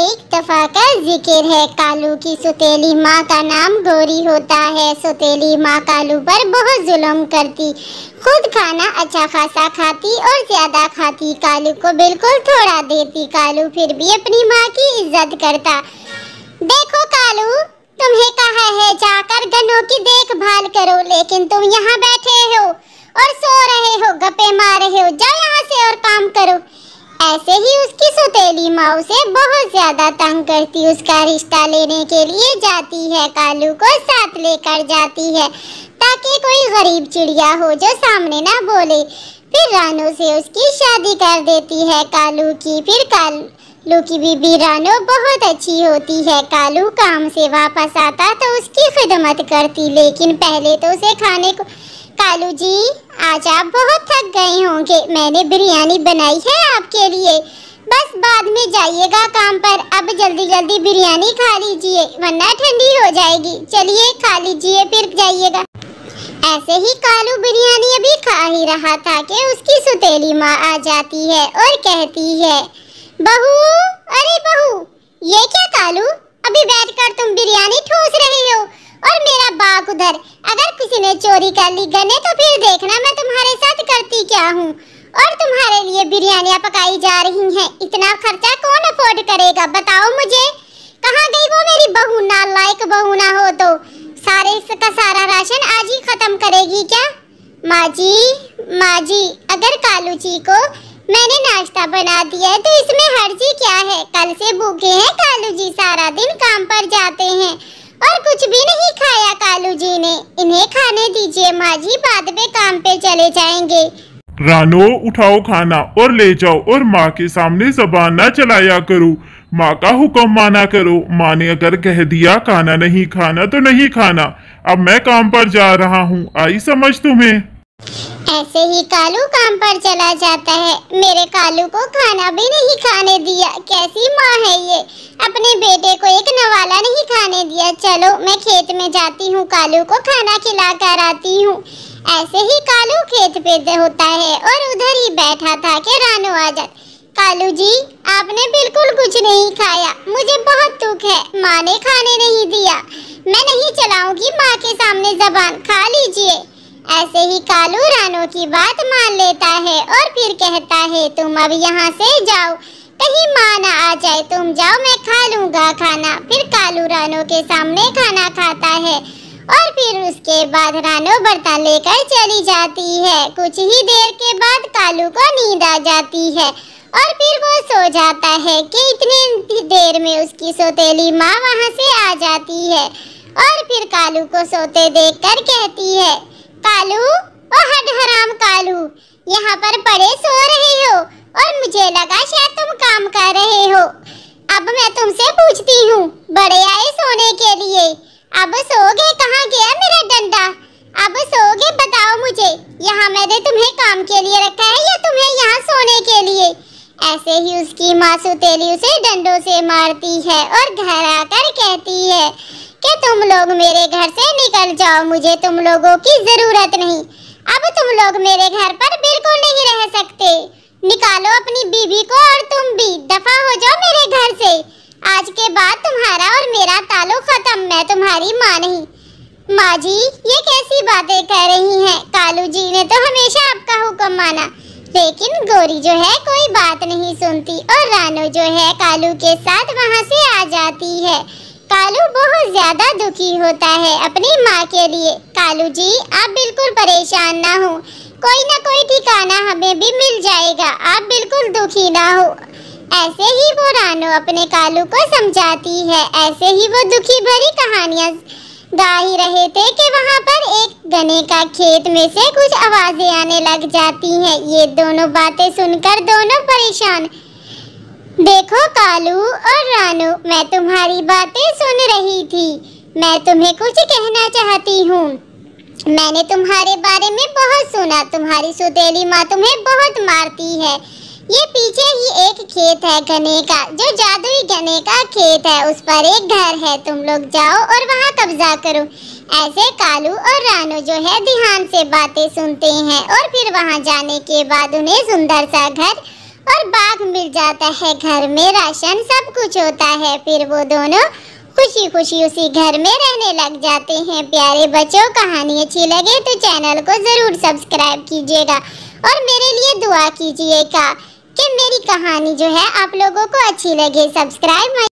एक दफा का जिक्र है कालू की सुतेली माँ का नाम गोरी होता है सुतेली माँ कालू पर बहुत जुल्म करती खुद खाना अच्छा खासा खाती और ज्यादा खाती कालू को बिल्कुल थोड़ा देती कालू फिर भी अपनी माँ की इज्जत करता देखो कालू तुम्हें कहा है जाकर गनों की देखभाल करो लेकिन तुम यहाँ बैठे हो और सो रहे हो गप्पे मार रहे हो जाओ यहाँ से और काम करो ऐसे ही उसकी सुतेली माँ उसे बहुत ज्यादा तंग करती उसका रिश्ता लेने के लिए जाती है कालू को साथ लेकर जाती है ताकि कोई गरीब चिड़िया हो जो सामने ना बोले फिर रानू से उसकी शादी कर देती है कालू की फिर कालू की बीबी रानू बहुत अच्छी होती है कालू काम से वापस आता तो उसकी खिदमत करती लेकिन पहले तो उसे खाने को कालू जी आज आप बहुत थक गए होंगे मैंने बिरयानी बनाई है आपके लिए बस बाद में जाइएगा काम पर अब जल्दी जल्दी बिरयानी खा लीजिए वरना ठंडी हो जाएगी चलिए खा लीजिए फिर जाइएगा ऐसे ही कालू बिरयानी अभी खा ही रहा था कि उसकी सुतेली माँ आ जाती है और कहती है बहू अरे बहू ये क्या कालू अभी बैठकर तुम बिरयानी ठूस रही हो और मेरा बाग उधर अगर किसी ने चोरी कर ली गने तो फिर देखना मैं तुम्हारे साथ करती क्या हूँ और तुम्हारे लिए बिरयानियाँ पकाई जा रही है इतना खर्चा कौन अफोर्ड करेगा बताओ मुझे कहाँ गई वो मेरी बहू ना लायक बहू ना हो तो सारे का सारा राशन आज ही खत्म करेगी क्या माँ जी माँ जी अगर कालू जी को मैंने नाश्ता बना दिया है तो इसमें हर्जी क्या है कल से भूखे हैं कालू जी सारा दिन काम पर जाते हैं लीजिए माँ जी बाद में काम पे चले जाएंगे रानो उठाओ खाना और ले जाओ और माँ के सामने जबान ना चलाया करो माँ का हुक्म माना करो माँ ने अगर कह दिया खाना नहीं खाना तो नहीं खाना अब मैं काम पर जा रहा हूँ आई समझ तुम्हें ऐसे ही कालू काम पर चला जाता है मेरे कालू को खाना भी नहीं खाने दिया कैसी माँ है ये अपने बेटे को एक नवाला नहीं खाने दिया चलो मैं खेत में जाती हूँ कालू को खाना खिला कर आती हूँ ऐसे ही कालू खेत पे होता है और उधर ही बैठा था कि रानू आ जाता कालू जी आपने बिल्कुल कुछ नहीं खाया मुझे बहुत दुख है माँ ने खाने नहीं दिया मैं नहीं चलाऊंगी माँ के सामने जबान खा लीजिए ऐसे ही कालू रानो की बात मान लेता है और फिर कहता है तुम अब यहाँ से जाओ कहीं माँ ना आ जाए तुम जाओ मैं खा लूँगा खाना फिर कालू रानो के सामने खाना खाता है और फिर उसके बाद रानो बर्तन लेकर चली जाती है कुछ ही देर के बाद कालू को नींद आ जाती है और फिर वो सो जाता है कि इतनी देर में उसकी सोतेली माँ वहाँ से आ जाती है और फिर कालू को सोते देखकर कहती है कालू ओ हट हराम कालू यहाँ पर पड़े सो रहे हो और मुझे लगा शायद तुम काम कर रहे हो अब मैं तुमसे पूछती हूँ बड़े आए सोने के लिए अब सोगे कहाँ गया मेरा डंडा अब सोगे बताओ मुझे यहाँ मैंने तुम्हें काम के लिए रखा है या तुम्हें यहाँ सोने के लिए ऐसे ही उसकी माँ सुतेली उसे डंडों से मारती है और घर आकर कहती है कि तुम लोग मेरे घर से निकल जाओ मुझे तुम लोगों की ज़रूरत नहीं अब तुम लोग मेरे घर पर बिल्कुल नहीं रह सकते निकालो अपनी बीवी को और तुम भी दफा हो जाओ मेरे घर से आज के बाद तुम्हारा और मेरा ताल्लुक ख़त्म मैं तुम्हारी माँ नहीं माँ जी ये कैसी बातें कर रही हैं कालू जी ने तो हमेशा आपका हुक्म माना लेकिन गोरी जो है कोई बात नहीं सुनती और रानो जो है कालू के साथ वहाँ से आ जाती है कालू बहुत ज्यादा दुखी होता है अपनी माँ के लिए कालू जी आप बिल्कुल परेशान ना हो कोई ना कोई ठिकाना हमें भी मिल जाएगा आप बिल्कुल दुखी ना हो ऐसे ही वो रानो अपने कालू को समझाती है ऐसे ही वो दुखी भरी कहानियाँ गा ही रहे थे कि वहाँ पर एक गने का खेत में से कुछ आवाज़ें आने लग जाती हैं ये दोनों बातें सुनकर दोनों परेशान देखो कालू और रानू मैं तुम्हारी बातें सुन रही थी मैं तुम्हें कुछ कहना चाहती हूँ मैंने तुम्हारे बारे में बहुत सुना तुम्हारी सुतेली माँ तुम्हें बहुत मारती है ये पीछे ही एक खेत है गने का जो जादुई गने का खेत है उस पर एक घर है तुम लोग जाओ और वहाँ कब्जा करो ऐसे कालू और रानू जो है ध्यान से बातें सुनते हैं और फिर वहाँ जाने के बाद उन्हें सुंदर सा घर और बाघ मिल जाता है घर में राशन सब कुछ होता है फिर वो दोनों खुशी खुशी उसी घर में रहने लग जाते हैं प्यारे बच्चों कहानी अच्छी लगे तो चैनल को ज़रूर सब्सक्राइब कीजिएगा और मेरे लिए दुआ कीजिएगा कि मेरी कहानी जो है आप लोगों को अच्छी लगे सब्सक्राइब